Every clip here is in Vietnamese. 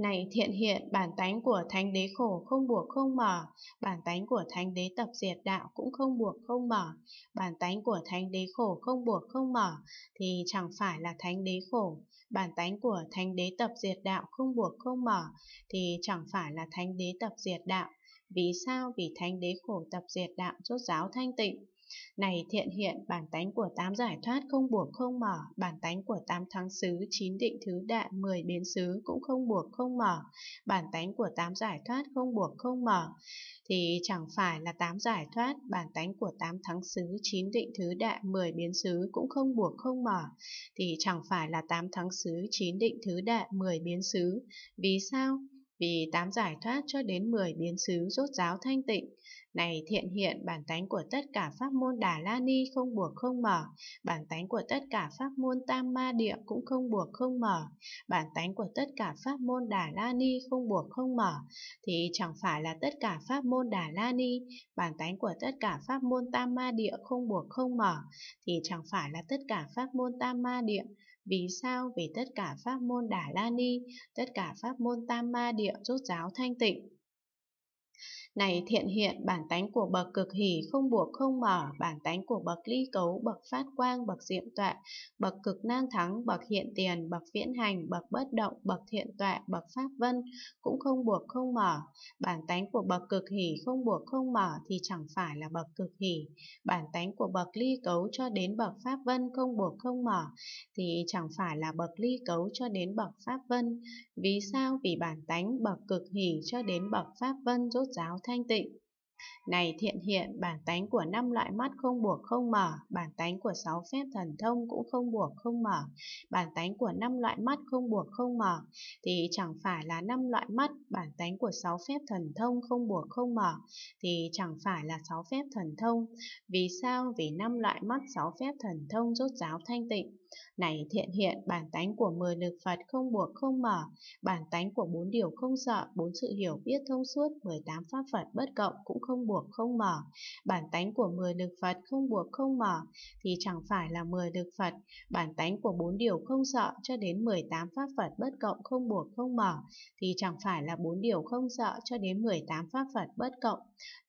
Này thiện hiện, bản tánh của thánh đế khổ không buộc không mở, bản tánh của thánh đế tập diệt đạo cũng không buộc không mở, bản tánh của thánh đế khổ không buộc không mở, thì chẳng phải là thánh đế khổ, bản tánh của thánh đế tập diệt đạo không buộc không mở, thì chẳng phải là thánh đế tập diệt đạo. Vì sao? Vì thánh đế khổ tập diệt đạo rốt giáo thanh tịnh. Này thiện hiện, bản tánh của tám giải thoát không buộc không mở, bản tánh của tám thắng xứ, chín định thứ đại, mười biến xứ cũng không buộc không mở, bản tánh của tám giải thoát không buộc không mở. Thì chẳng phải là tám giải thoát, bản tánh của tám thắng xứ, chín định thứ đại, mười biến xứ cũng không buộc không mở. Thì chẳng phải là tám thắng xứ, chín định thứ đại, mười biến xứ. Vì sao? Vì tám giải thoát cho đến 10 biến xứ rốt giáo thanh tịnh, này thiện hiện, bản tánh của tất cả pháp môn Đà La Ni không buộc không mở, bản tánh của tất cả pháp môn Tam Ma Địa cũng không buộc không mở, bản tánh của tất cả pháp môn Đà La Ni không buộc không mở, thì chẳng phải là tất cả pháp môn Đà La Ni, bản tánh của tất cả pháp môn Tam Ma Địa không buộc không mở, thì chẳng phải là tất cả pháp môn Tam Ma Địa, vì sao? Vì tất cả pháp môn Đà La Ni, tất cả pháp môn Tam Ma Địa rốt giáo thanh tịnh. Này thiện hiện, bản tánh của bậc cực hỷ không buộc không mở, bản tánh của bậc ly cấu, bậc phát quang, bậc diệm tọa, bậc cực nang thắng, bậc hiện tiền, bậc viễn hành, bậc bất động, bậc thiện tọa, bậc pháp vân, cũng không buộc không mở. Bản tánh của bậc cực hỷ không buộc không mở thì chẳng phải là bậc cực hỷ. Bản tánh của bậc ly cấu cho đến bậc pháp vân không buộc không mở thì chẳng phải là bậc ly cấu cho đến bậc pháp vân. Vì sao? Vì bản tánh bậc cực hỷ cho đến bậc pháp vân rốt ráo thanh tịnh. Này thiện hiện, bản tánh của năm loại mắt không buộc không mở, bản tánh của sáu phép thần thông cũng không buộc không mở, bản tánh của năm loại mắt không buộc không mở, thì chẳng phải là năm loại mắt, bản tánh của sáu phép thần thông không buộc không mở, thì chẳng phải là sáu phép thần thông. Vì sao? Vì năm loại mắt sáu phép thần thông rốt ráo thanh tịnh. Này thiện hiện, bản tánh của mười lực Phật không buộc không mở, bản tánh của bốn điều không sợ, bốn sự hiểu biết thông suốt, mười tám pháp Phật bất cộng cũng không buộc không mở. Bản tánh của mười lực Phật không buộc không mở thì chẳng phải là mười lực Phật, bản tánh của bốn điều không sợ cho đến mười tám pháp Phật bất cộng không buộc không mở thì chẳng phải là bốn điều không sợ cho đến mười tám pháp Phật bất cộng.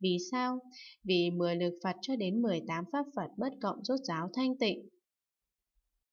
Vì sao? Vì mười lực Phật cho đến mười tám pháp Phật bất cộng rốt ráo thanh tịnh,